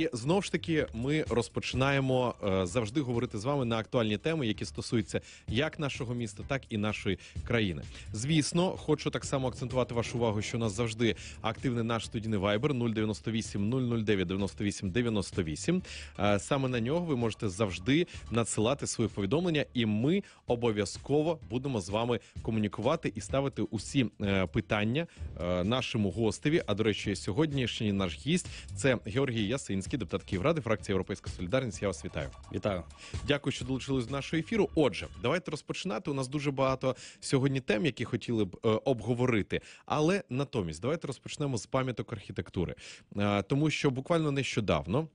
І знов ж таки ми розпочинаємо е, завжди говорити з вами на актуальні теми, які стосуються як нашого міста, так і нашої країни. Звісно, хочу так само акцентувати вашу увагу, що у нас завжди активний наш студійний вайбер 098 009 98 98. Е, саме на нього ви можете завжди надсилати свої повідомлення, і ми обов'язково будемо з вами комунікувати і ставити усі е, питання е, нашому гостеві. А до речі, сьогоднішній наш гість це Георгій Ясинський. Козловський, депутат Київради, фракція Європейська Солідарність. Я вас вітаю. Вітаю. Дякую, що долучились до нашого ефіру. Отже, давайте розпочинати. У нас дуже багато сьогодні тем, які хотіли б е, обговорити. Але натомість, давайте розпочнемо з пам'яток архітектури, е, тому що буквально нещодавно.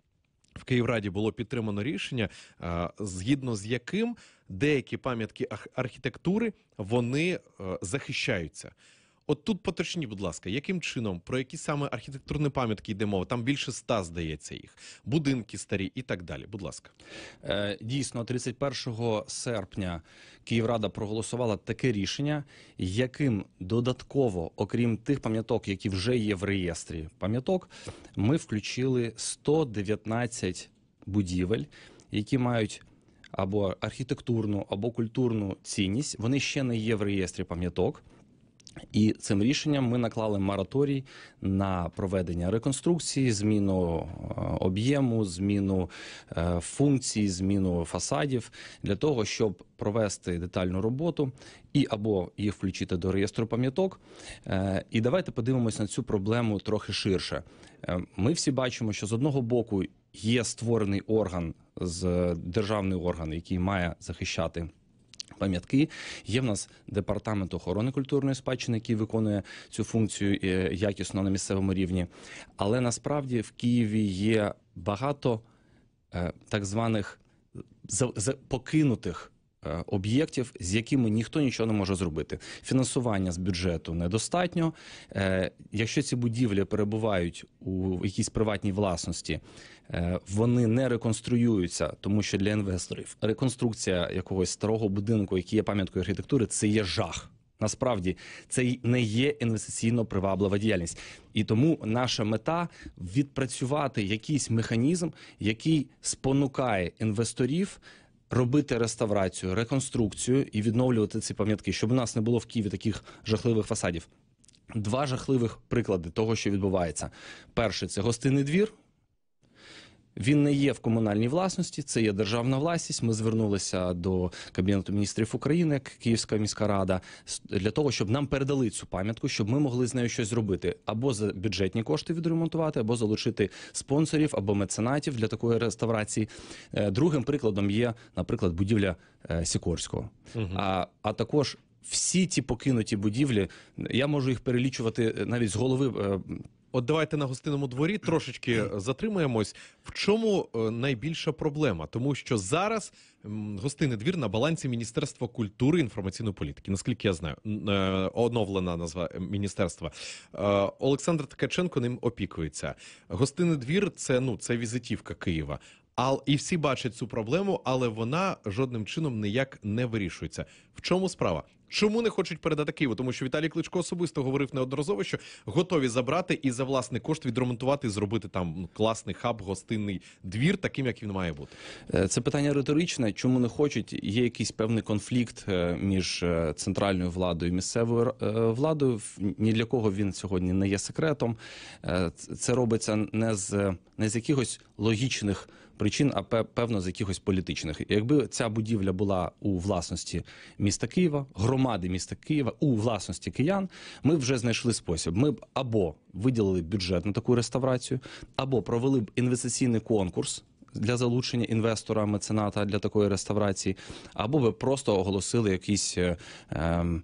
В Київраді було підтримано рішення, е, згідно з яким деякі пам'ятки архітектури вони е, захищаються. От тут поточні, будь ласка, яким чином, про які саме архітектурні пам'ятки йде мова? Там більше ста здається їх, будинки старі і так далі. Будь ласка, е, дійсно, 31 серпня Київрада проголосувала таке рішення, яким додатково, окрім тих пам'яток, які вже є в реєстрі пам'яток, ми включили 119 будівель, які мають. Або архітектурну, або культурну цінність вони ще не є в реєстрі пам'яток. І цим рішенням ми наклали мораторій на проведення реконструкції, зміну е, об'єму, зміну е, функцій, зміну фасадів для того, щоб провести детальну роботу і або їх включити до реєстру пам'яток. Е, і давайте подивимось на цю проблему трохи ширше. Ми всі бачимо, що з одного боку є створений орган з державний орган, який має захищати. Пам'ятки є в нас департамент охорони культурної спадщини, який виконує цю функцію е, якісно на місцевому рівні. Але насправді в Києві є багато е, так званих покинутих Е, об'єктів, з якими ніхто нічого не може зробити. Фінансування з бюджету недостатньо. Е, якщо ці будівлі перебувають у якійсь приватній власності, е, вони не реконструюються, тому що для інвесторів реконструкція якогось старого будинку, який є пам'яткою архітектури, це є жах. Насправді це не є інвестиційно приваблива діяльність, і тому наша мета відпрацювати якийсь механізм, який спонукає інвесторів робити реставрацію, реконструкцію і відновлювати ці пам'ятки, щоб у нас не було в Києві таких жахливих фасадів. Два жахливих приклади того, що відбувається: перший це гостинний двір, він не є в комунальній власності, це є державна власність. Ми звернулися до кабінету міністрів України, як Київська міська рада, для того, щоб нам передали цю пам'ятку, щоб ми могли з нею щось зробити або за бюджетні кошти відремонтувати, або залучити спонсорів або меценатів для такої реставрації. Е, другим прикладом є, наприклад, будівля е, Сікорського. Угу. А, А також всі ті покинуті будівлі, я можу їх перелічувати е, навіть з голови От давайте на гостиному дворі трошечки е, затримаємось. В чому е, найбільша проблема? Тому що зараз гостинний двір на балансі Міністерства культури і інформаційної політики, наскільки я знаю, е, оновлена назва міністерства. Олександр Ткаченко ним опікується. Гостинний двір це ну це візитівка Києва. Ал і всі бачать цю проблему, але вона жодним чином ніяк не вирішується. В чому справа? Чому не хочуть передати Києву? Тому що Віталій Кличко особисто говорив неодноразово, що готові забрати і за власний кошт відремонтувати, зробити там ну, класний хаб, гостинний двір, таким як він має бути. Е, це питання риторичне. Чому не хочуть? Є якийсь певний конфлікт е, між е, центральною владою і місцевою владою. Ні для кого він сьогодні не є секретом. Це робиться не з не з якихось логічних причин, а певно з якихось політичних. Якби ця будівля була у власності міста Києва, громади міста Києва у власності киян, ми вже знайшли спосіб. Ми б або виділили бюджет на таку реставрацію, або провели б інвестиційний конкурс. Для залучення інвестора мецената для такої реставрації, або ви просто оголосили якісь. Е, ем,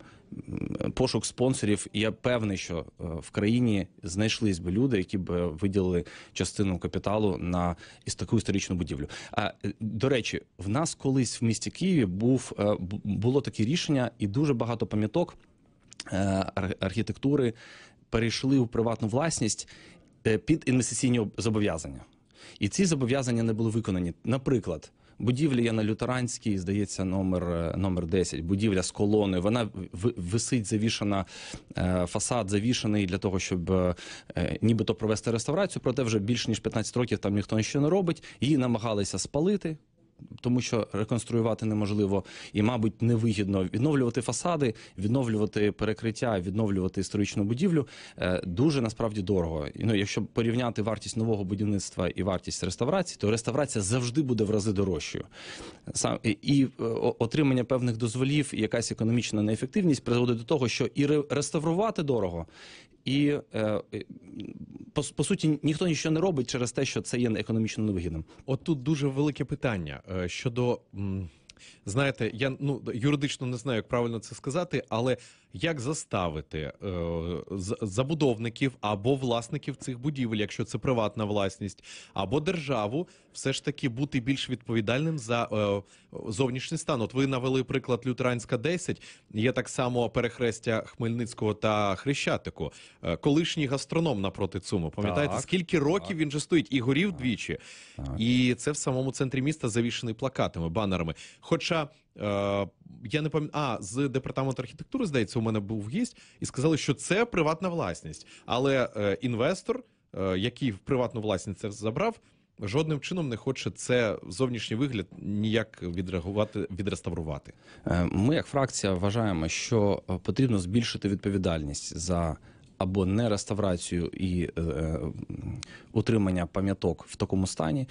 пошук спонсорів. Я певний, що е, в країні знайшлись би люди, які б е, виділили частину капіталу на із таку історичну будівлю. А е, до речі, в нас колись в місті Києві був було таке рішення, і дуже багато пам'яток архітектури перейшли у приватну власність під інвестиційні зобов'язання. І ці зобов'язання не були виконані. Наприклад, будівлі я на лютеранській, здається, номер е, номер 10, будівля з колоною. Вона висить завішана, е, фасад завішений для того, щоб е, нібито провести реставрацію. Проте вже більше ніж 15 років там ніхто нічого не робить. Її намагалися спалити тому що реконструювати неможливо і, мабуть, невигідно відновлювати фасади, відновлювати перекриття, відновлювати історичну будівлю е, дуже насправді дорого. Ну, якщо порівняти вартість нового будівництва і вартість реставрації, то реставрація завжди буде в рази дорожчою. Сам і е, отримання певних дозволів, і якась економічна неефективність призводить до того, що і реставрувати дорого, і е, е, по, по суті ніхто нічого не робить через те, що це є економічно невигідним. От тут дуже велике питання е, щодо знаєте, я ну юридично не знаю, як правильно це сказати, але як заставити е, забудовників або власників цих будівель, якщо це приватна власність, або державу, все ж таки бути більш відповідальним за е, зовнішній стан. От ви навели приклад Лютеранська 10, Є так само перехрестя Хмельницького та Хрещатику. Е, колишній гастроном напроти цуму. Пам'ятаєте, скільки років так. він же стоїть і горів так. двічі, так. і це в самому центрі міста завішений плакатами, банерами. Хоча е, я не пам'ятаю, а з департамент архітектури, здається, у мене був гість, і сказали, що це приватна власність, але е, інвестор, е, який в приватну власність це забрав. Жодним чином не хоче це зовнішній вигляд ніяк відреагувати відреставрувати. Ми, як фракція, вважаємо, що потрібно збільшити відповідальність за або не реставрацію і е, е, утримання пам'яток в такому стані,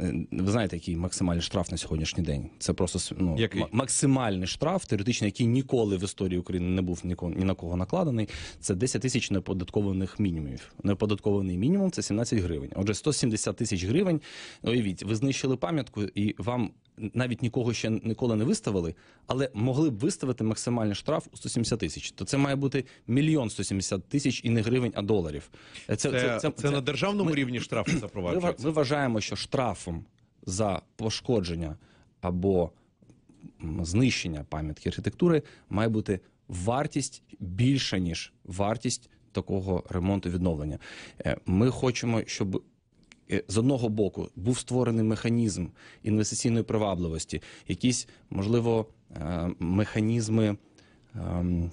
е, ви знаєте, який максимальний штраф на сьогоднішній день. Це просто ну, який? максимальний штраф, теоретично, який ніколи в історії України не був нікого, ні на кого накладений. Це 10 тисяч неоподаткованих мінімумів. Неоподаткований мінімум це 17 гривень. Отже, 170 тисяч гривень. Ну, уявіть, ви знищили пам'ятку і вам навіть нікого ще ніколи не виставили, але могли б виставити максимальний штраф у 170 тисяч. То це має бути мільйон 170 тисяч і не гривень, а доларів. Е, це це, це, це, це на державному ми, рівні штраф запроваджується? Ми, ми вважаємо, що штрафом за пошкодження або знищення пам'ятки архітектури має бути вартість більша ніж вартість. Такого ремонту відновлення е, ми хочемо, щоб з одного боку був створений механізм інвестиційної привабливості, якісь можливо е, механізми. Ем,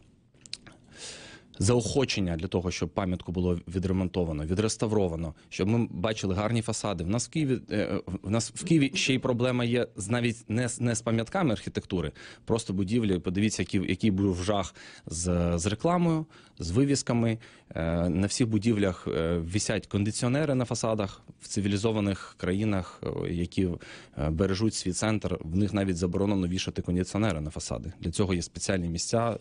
заохочення для того, щоб пам'ятку було відремонтовано, відреставровано, щоб ми бачили гарні фасади. В нас в Києві е, в нас в Києві ще й проблема є з навіть не не з пам'ятками архітектури, просто будівлі. Подивіться, який, який був жах з з рекламою, з вивісками. Е, на всіх будівлях е, вісять кондиціонери на фасадах в цивілізованих країнах, які бережуть свій центр. В них навіть заборонено вішати кондиціонери на фасади. Для цього є спеціальні місця.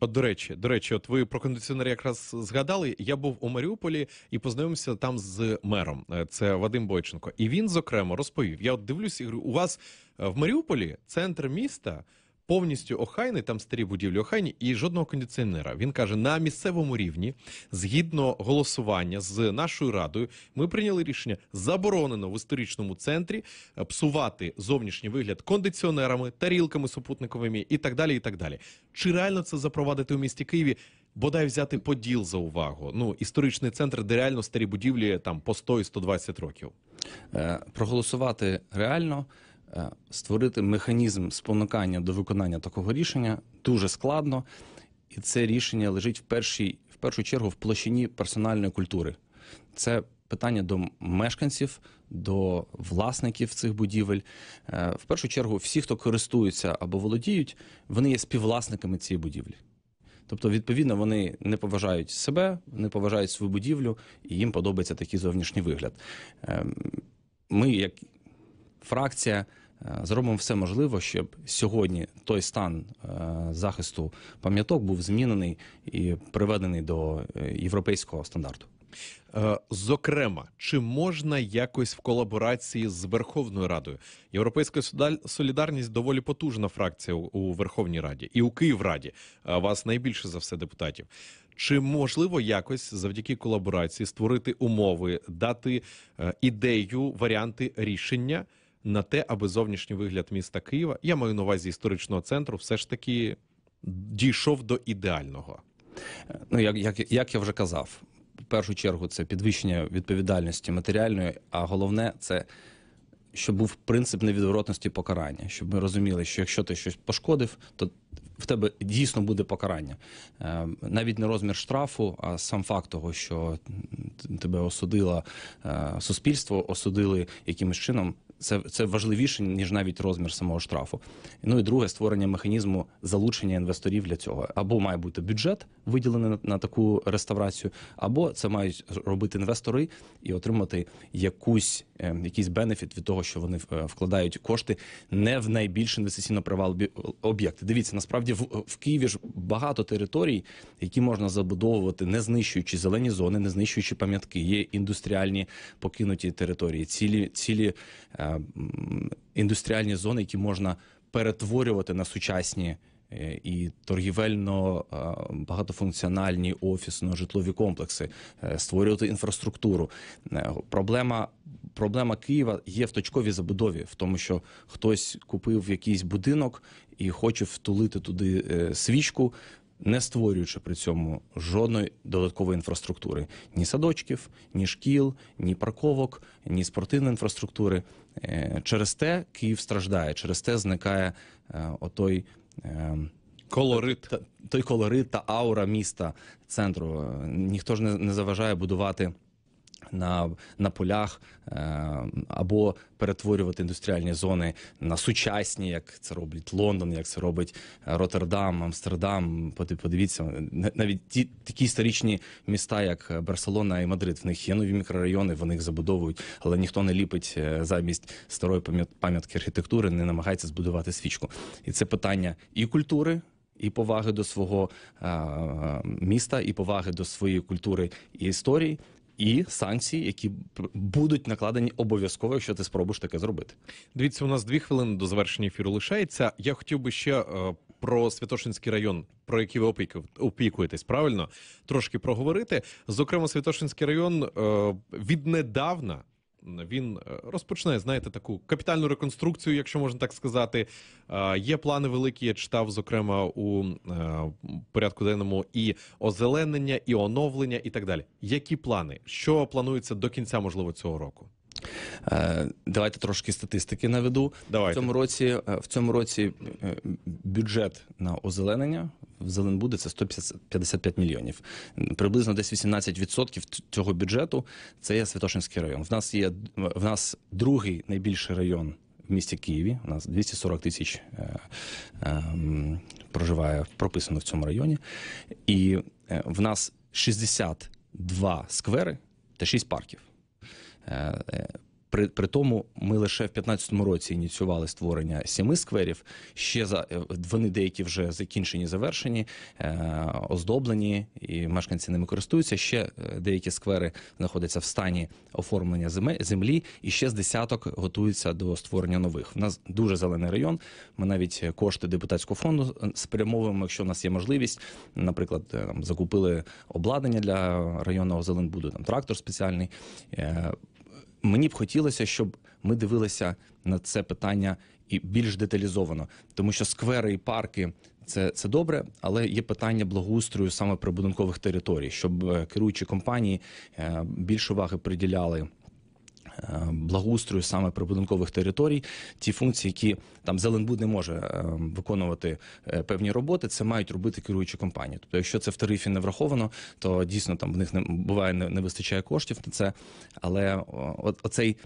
От до речі, до речі, от ви про кондиціонер якраз згадали. Я був у Маріуполі і познайомився там з мером. Е, це Вадим Бойченко. І він зокрема розповів: я от дивлюсь і говорю, у вас е, в Маріуполі центр міста повністю охайний, там старі будівлі охайні і жодного кондиціонера. Він каже: на місцевому рівні, згідно голосування з нашою радою, ми прийняли рішення заборонено в історичному центрі е, псувати зовнішній вигляд кондиціонерами, тарілками супутниковими і так далі. І так далі. Чи реально це запровадити у місті Києві? Бодай взяти поділ за увагу. Ну історичний центр, де реально старі будівлі там по 100 і 120 років. Е, проголосувати реально. Е, створити механізм спонукання до виконання такого рішення дуже складно, і це рішення лежить в першій, в першу чергу в площині персональної культури. Це питання до мешканців, до власників цих будівель. Е, в першу чергу, всі, хто користуються або володіють, вони є співвласниками цієї будівлі. Тобто, відповідно, вони не поважають себе, не поважають свою будівлю, і їм подобається такий зовнішній вигляд. Ем, ми, як фракція е, зробимо все можливе, щоб сьогодні той стан е, захисту пам'яток був змінений і приведений до е, європейського стандарту. Зокрема, чи можна якось в колаборації з Верховною Радою? Європейська солідарність доволі потужна фракція у Верховній Раді і у Київраді вас найбільше за все депутатів. Чи можливо якось завдяки колаборації створити умови, дати ідею, варіанти рішення? на те, аби зовнішній вигляд міста Києва, я маю на увазі історичного центру, все ж таки дійшов до ідеального. Ну як, як, як я вже казав, в першу чергу це підвищення відповідальності матеріальної, а головне це. Щоб був принцип невідворотності покарання, щоб ми розуміли, що якщо ти щось пошкодив, то в тебе дійсно буде покарання. Ем, навіть не розмір штрафу, а сам факт того, що тебе осудило е, суспільство, осудили якимось чином, це це важливіше ніж навіть розмір самого штрафу. Ну і друге створення механізму залучення інвесторів для цього або має бути бюджет виділений на, на таку реставрацію, або це мають робити інвестори і отримати якусь е, якийсь бенефіт від того, що вони е, вкладають кошти не в найбільш інвестиційно привабливі об'єкти. Дивіться, насправді в, в Києві ж багато територій, які можна забудовувати, не знищуючи зелені зони, не знищуючи пам'ятки. Є індустріальні покинуті території, цілі цілі. Е, індустріальні зони, які можна перетворювати на сучасні. Е, і торгівельно е, багатофункціональні офісно-житлові комплекси, е, створювати інфраструктуру. Проблема проблема Києва є в точковій забудові, в тому, що хтось купив якийсь будинок і хоче втулити туди свічку, не створюючи при цьому жодної додаткової інфраструктури: ні садочків, ні шкіл, ні парковок, ні спортивної інфраструктури. Е, через те Київ страждає, через те зникає е, отой. Ем, колорит той колорит та аура міста центру. Ніхто ж не заважає будувати на на полях е, або перетворювати індустріальні зони на сучасні, як це робить Лондон, як це робить е, Роттердам, Амстердам. Подивіться, навіть ті такі історичні міста, як е, Барселона і Мадрид. В них є нові мікрорайони, вони їх забудовують, але ніхто не ліпить замість старої пам'ятки архітектури, не намагається збудувати свічку. І це питання і культури. І поваги до свого а, міста, і поваги до своєї культури і історії, і санкції, які будуть накладені обов'язково, якщо ти спробуєш таке зробити. Дивіться, у нас дві хвилини до завершення ефіру лишається. Я хотів би ще е, про Святошинський район, про який ви опікуєтесь правильно трошки проговорити. Зокрема, Святошинський район е, віднедавна він е, розпочне, знаєте, таку капітальну реконструкцію, якщо можна так сказати. Е, є плани великі. Я читав, зокрема, у е, порядку денному і озеленення, і оновлення, і так далі. Які плани? Що планується до кінця, можливо, цього року? Давайте трошки статистики наведу. Давайте. В цьому році в цьому році бюджет на озеленення в Зеленбуди це 155 мільйонів. Приблизно десь 18% цього бюджету це є Святошинський район. В нас є в нас другий найбільший район в місті Києві. У нас 240 тисяч е, е, проживає прописано в цьому районі, і е, в нас 62 сквери та 6 парків. Е, е, при при тому ми лише в 15 році ініціювали створення сіми скверів. Ще за е, вони деякі вже закінчені, завершені, е, оздоблені, і мешканці ними користуються. Ще е, деякі сквери знаходяться в стані оформлення землі, і ще з десяток готуються до створення нових. У нас дуже зелений район. Ми навіть е, кошти депутатського фонду спрямовуємо, якщо в нас є можливість. Наприклад, там закупили обладнання для районного зеленбуду, там трактор спеціальний. Е, мені б хотілося, щоб ми дивилися на це питання і більш деталізовано, тому що сквери і парки це це добре, але є питання благоустрою саме прибудинкових територій, щоб е, керуючі компанії е, більше уваги приділяли Е, благоустрою саме прибудинкових територій, ті функції, які там Зеленбуд не може е, виконувати е, певні роботи, це мають робити керуючі компанії. Тобто, якщо це в тарифі не враховано, то дійсно там в них не буває не, не вистачає коштів на це. Але оцей.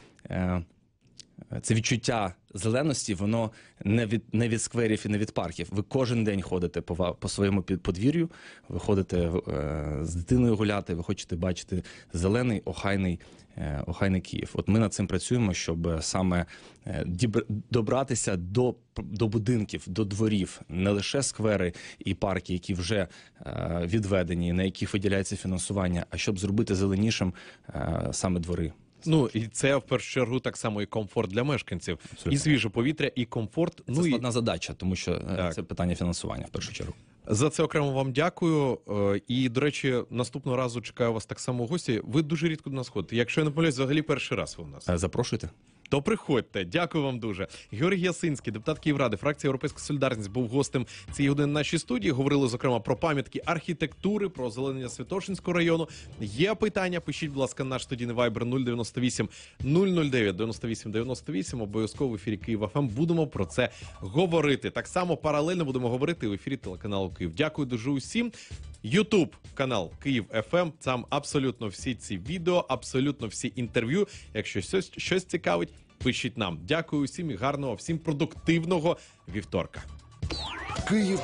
Е, це відчуття зеленості, воно не від не від скверів і не від парків. Ви кожен день ходите по по своєму подвір'ю, ви ходите е, з дитиною гуляти, ви хочете бачити зелений, охайний е, охайний Київ. От ми над цим працюємо, щоб саме е, діб добратися до до будинків, до дворів, не лише сквери і парки, які вже е, відведені, на яких виділяється фінансування, а щоб зробити зеленішим е, саме двори. Тобто, ну і це в першу чергу так само і комфорт для мешканців, Абсолютно. і свіже повітря, і комфорт. Це ну складна і... задача, тому що е, так. це питання фінансування в першу чергу. За це окремо вам дякую. Е, і до речі, наступного разу чекаю вас так само. в Гості ви дуже рідко до нас ходите. Якщо я не помиляюсь, взагалі перший раз ви у нас е, запрошуйте то приходьте. Дякую вам дуже. Георгій Ясинський, депутат Київради, фракція Європейська Солідарність, був гостем цієї години нашій студії. Говорили зокрема про пам'ятки архітектури, про озеленення Святошинського району. Є питання? Пишіть, будь ласка, наш студійний вайбер 098 009 98 98. Обов'язково в ефірі Києва ФМ будемо про це говорити. Так само паралельно будемо говорити в ефірі телеканалу Київ. Дякую дуже усім. Ютуб канал Київ ФМ. Ем. Там абсолютно всі ці відео, абсолютно всі інтерв'ю. Якщо щось, щось цікавить, пишіть нам. Дякую всім і гарного, всім продуктивного вівторка. Київ